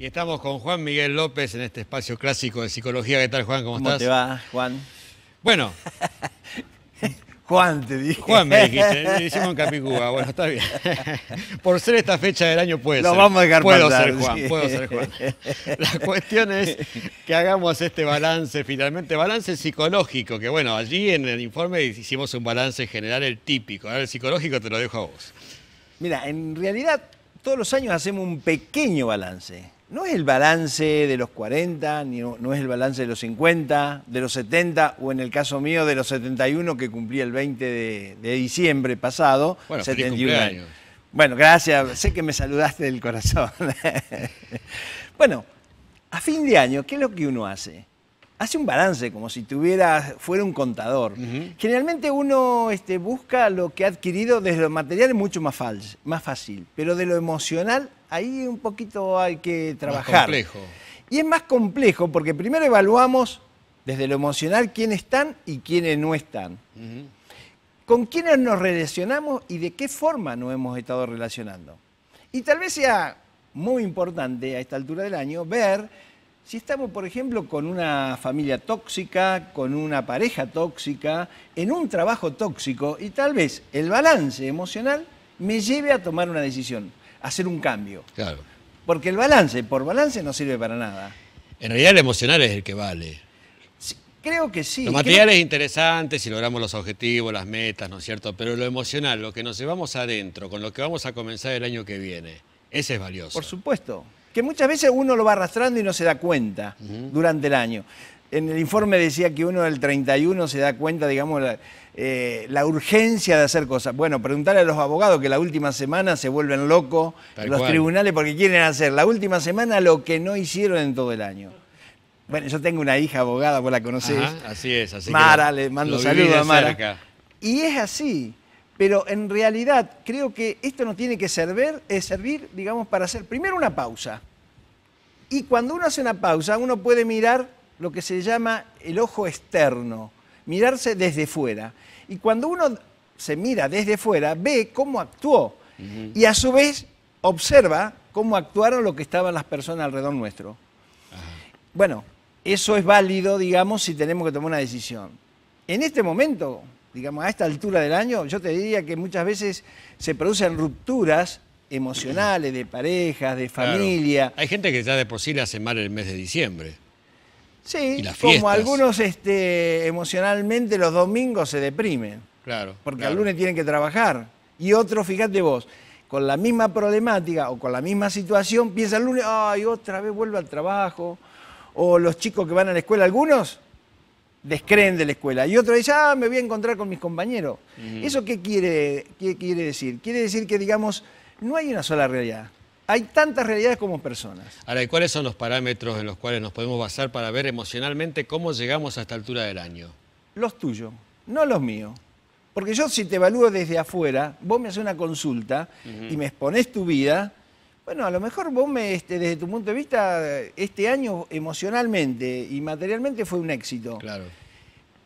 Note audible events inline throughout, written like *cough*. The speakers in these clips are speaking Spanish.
Y estamos con Juan Miguel López en este espacio clásico de psicología. ¿Qué tal, Juan? ¿Cómo, estás? ¿Cómo te va, Juan? Bueno. *laughs* Juan, te dije. Juan me dijiste, hicimos en Capicúa, bueno, está bien. *laughs* Por ser esta fecha del año puede Lo vamos a dejar Puedo ser Juan, puedo ser Juan. *laughs* La cuestión es que hagamos este balance finalmente, balance psicológico, que bueno, allí en el informe hicimos un balance general, el típico. Ahora el psicológico te lo dejo a vos. Mira, en realidad todos los años hacemos un pequeño balance no es el balance de los 40, ni, no es el balance de los 50, de los 70, o en el caso mío de los 71 que cumplí el 20 de, diciembre pasado. Bueno, 71 años. Bueno, gracias. Sé que me saludaste del corazón. *laughs* bueno, a fin de año, ¿qué es lo que uno hace? Hace un balance, como si tuviera, fuera un contador. Generalmente uno este, busca lo que ha adquirido desde lo material mucho más, más fácil, pero de lo emocional ahí un poquito hay que trabajar. Más complejo. Y es más complejo porque primero evaluamos desde lo emocional quiénes están y quiénes no están. Con quiénes nos relacionamos y de qué forma nos hemos estado relacionando. Y tal vez sea muy importante a esta altura del año ver si estamos, por ejemplo, con una familia tóxica, con una pareja tóxica, en un trabajo tóxico y tal vez el balance emocional me lleve a tomar una decisión hacer un cambio. Claro. Porque el balance, por balance, no sirve para nada. En realidad, el emocional es el que vale. creo que sí. Los materiales interesantes, si logramos los objetivos, las metas, ¿no es cierto? Pero lo emocional, lo que nos llevamos adentro, con lo que vamos a comenzar el año que viene, ese es valioso. Por supuesto. Que muchas veces uno lo va arrastrando y no se da cuenta durante el año en el informe decía que uno del 31 se da cuenta, digamos, eh, la, urgencia de hacer cosas. Bueno, preguntarle a los abogados que la última semana se vuelven locos los tribunales porque quieren hacer la última semana lo que no hicieron en todo el año. Bueno, yo tengo una hija abogada, vos la conocés. así es, así Mara, le mando saludos a Mara. Y es así. Pero en realidad creo que esto no tiene que servir, es servir, digamos, para hacer primero una pausa. Y cuando uno hace una pausa, uno puede mirar lo que se llama el ojo externo, mirarse desde fuera. Y cuando uno se mira desde fuera, ve cómo actuó y a su vez observa cómo actuaron lo que estaban las personas alrededor nuestro. Bueno, eso es válido, digamos, si tenemos que tomar una decisión. En este momento, digamos, a esta altura del año, yo te diría que muchas veces se producen rupturas emocionales, de parejas, de familia. Hay gente que ya de por sí le hace mal el mes de diciembre. Sí, como algunos este, emocionalmente los domingos se deprimen. Claro. Porque al lunes tienen que trabajar. Y otros, fíjate vos, con la misma problemática o con la misma situación, piensa el lunes, ay, otra vez vuelvo al trabajo. O los chicos que van a la escuela, algunos descreen de la escuela. Y otro dice, ah, me voy a encontrar con mis compañeros. ¿Eso qué quiere, qué quiere decir? Quiere decir que, digamos, no hay una sola realidad. Hay tantas realidades como personas. Ahora, ¿y cuáles son los parámetros en los cuales nos podemos basar para ver emocionalmente cómo llegamos a esta altura del año? Los tuyos, no los míos. Porque yo si te evalúo desde afuera, vos me haces una consulta y me expones tu vida, bueno, a lo mejor vos me, este, desde tu punto de vista, este año emocionalmente y materialmente fue un éxito. Claro.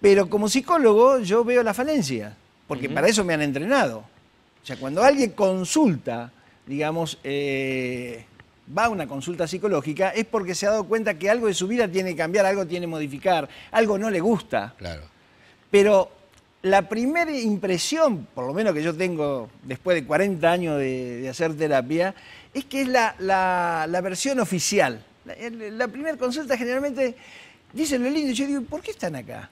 Pero como psicólogo yo veo la falencia, porque para eso me han entrenado. O sea, cuando alguien consulta digamos, eh, va a una consulta psicológica es porque se ha dado cuenta que algo de su vida tiene que cambiar, algo tiene que modificar, algo no le gusta. Claro. Pero la primera impresión, por lo menos que yo tengo después de 40 años de, hacer terapia, es que es la, versión oficial. La, primera consulta generalmente dicen lo lindo. Yo digo, ¿por qué están acá?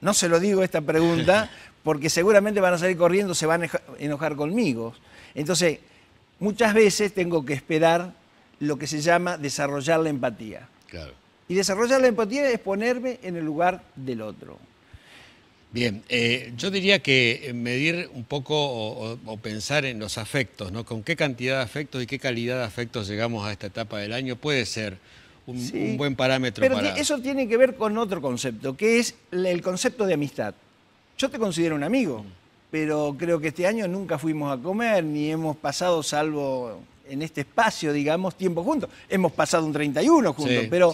No se lo digo esta pregunta *laughs* porque seguramente van a salir corriendo, se van a enojar conmigo. Entonces, muchas veces tengo que esperar lo que se llama desarrollar la empatía. Y desarrollar la empatía es ponerme en el lugar del otro. Bien, eh, yo diría que eh, medir un poco o, pensar en los afectos, Con qué cantidad de afectos y qué calidad de afectos llegamos a esta etapa del año puede ser un, buen parámetro. Pero eso tiene que ver con otro concepto, que es el concepto de amistad. Yo te considero un amigo. Mm pero creo que este año nunca fuimos a comer, ni hemos pasado, salvo en este espacio, digamos, tiempo juntos. Hemos pasado un 31 juntos, pero,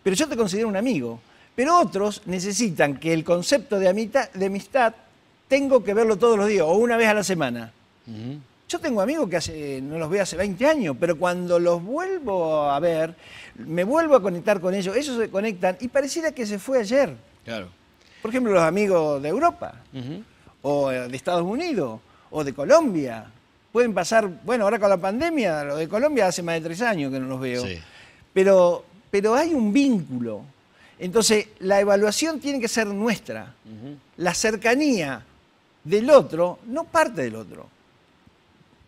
pero yo te considero un amigo. Pero otros necesitan que el concepto de amistad, de tengo que verlo todos los días o una vez a la semana. Yo tengo amigos que hace, no los veo hace 20 años, pero cuando los vuelvo a ver, me vuelvo a conectar con ellos, ellos se conectan y pareciera que se fue ayer. Claro. Por ejemplo, los amigos de Europa o eh, de Estados Unidos, o de Colombia. Pueden pasar, bueno, ahora con la pandemia, lo de Colombia hace más de tres años que no los veo. Pero, pero hay un vínculo. Entonces, la evaluación tiene que ser nuestra. La cercanía del otro no parte del otro.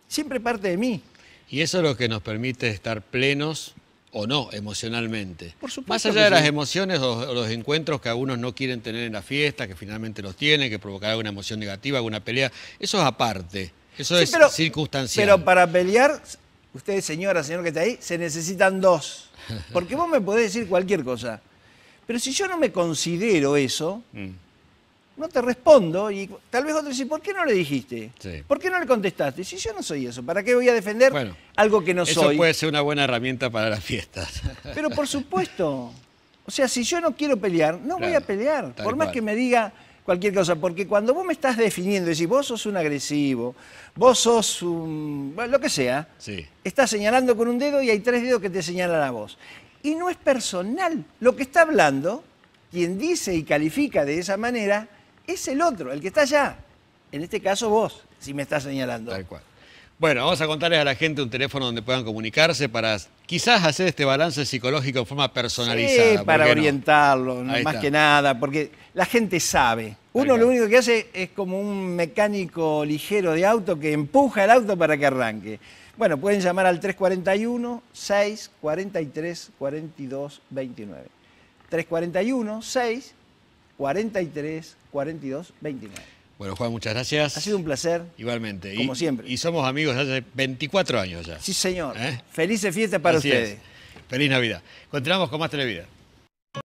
Siempre parte de mí. Y eso es lo que nos permite estar plenos o no emocionalmente. Por supuesto Más allá de las emociones o, los encuentros que algunos no quieren tener en la fiesta, que finalmente los tienen, que provocará alguna emoción negativa, alguna pelea, eso es aparte, eso es circunstancial. Pero para pelear, ustedes, señora, señor que está ahí, se necesitan dos. *laughs* Porque vos me podés decir cualquier cosa. Pero si yo no me considero eso, mm no te respondo y tal vez otro dice, ¿por qué no le dijiste? ¿Por qué no le contestaste? Si yo no soy eso, ¿para qué voy a defender algo que no soy? Eso puede ser una buena herramienta para las fiestas. *laughs* Pero por supuesto. O sea, si yo no quiero pelear, no voy a pelear. Por más que me diga cualquier cosa, porque cuando vos me estás definiendo, decir vos sos un agresivo, vos sos un... lo que sea, estás señalando con un dedo y hay tres dedos que te señalan a vos. Y no es personal. Lo que está hablando, quien dice y califica de esa manera, es el otro, el que está allá. En este caso vos, si me estás señalando. Tal cual. Bueno, vamos a contarles a la gente un teléfono donde puedan comunicarse para quizás hacer este balance psicológico en forma personalizada. Sí, para orientarlo, no? más que nada, porque la gente sabe. Uno lo único que hace es como un mecánico ligero de auto que empuja el auto para que arranque. Bueno, pueden llamar al 341 643 4229 42 29. 341 6 43 42 29. Bueno, Juan, muchas gracias. Ha sido un placer. Igualmente. Como siempre. Y somos amigos hace 24 años ya. Sí, señor. ¿Eh? Felices fiestas para ustedes. Feliz Navidad. Continuamos con más Televida.